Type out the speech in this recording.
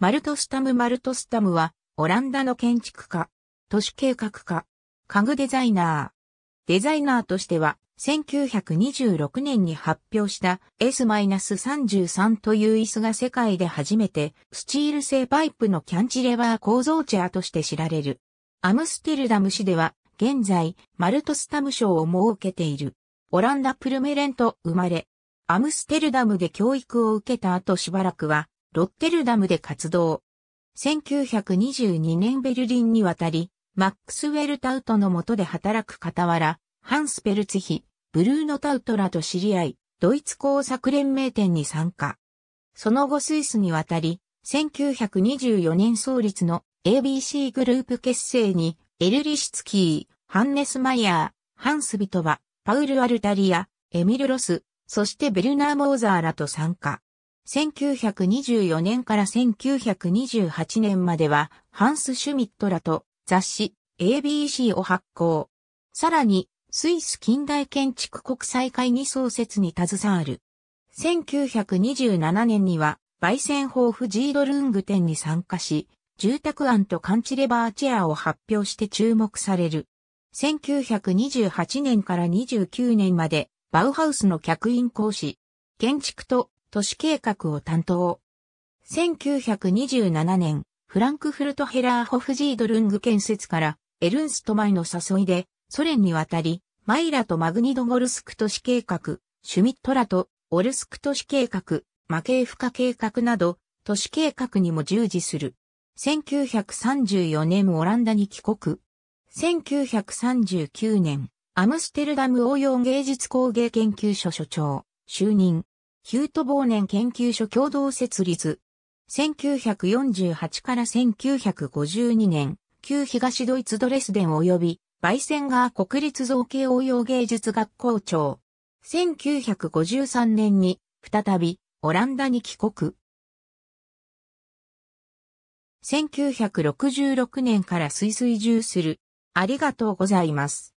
マルトスタム・マルトスタムは、オランダの建築家、都市計画家、家具デザイナー。デザイナーとしては、1926年に発表した S-33 という椅子が世界で初めてスチール製パイプのキャンチレバー構造チェアとして知られる。アムステルダム市では現在マルトスタム賞を設けている。オランダプルメレント生まれ。アムステルダムで教育を受けた後しばらくはロッテルダムで活動。1922年ベルリンに渡り、マックスウェル・タウトの下で働く傍ら、ハンス・ペルツヒ、ブルーノ・タウトらと知り合い、ドイツ工作連盟店に参加。その後スイスに渡り、1924年創立の ABC グループ結成に、エルリシツキー、ハンネス・マイヤー、ハンス・ビトバ、パウル・アルタリア、エミル・ロス、そしてベルナー・モーザーらと参加。1924年から1928年までは、ハンス・シュミットらと雑誌 ABC を発行。さらに、スイス近代建築国際会議創設に携わる。1927年には、焙煎ーフジードルング展に参加し、住宅案とカンチレバーチェアを発表して注目される。1928年から29年まで、バウハウスの客員講師、建築と都市計画を担当。1927年、フランクフルト・ヘラーホフジードルング建設からエルンストマイの誘いでソ連に渡り、マイラとマグニドゴルスク都市計画、シュミットラとオルスク都市計画、マケーフカ計画など都市計画にも従事する。1934年オランダに帰国。1939年、アムステルダム応用芸術工芸研究所所長、就任。ヒュート忘年研究所共同設立。1948から1952年、旧東ドイツドレスデン及び、バイセンガー国立造形応用芸術学校長。1953年に、再び、オランダに帰国。1966年から推推従する。ありがとうございます。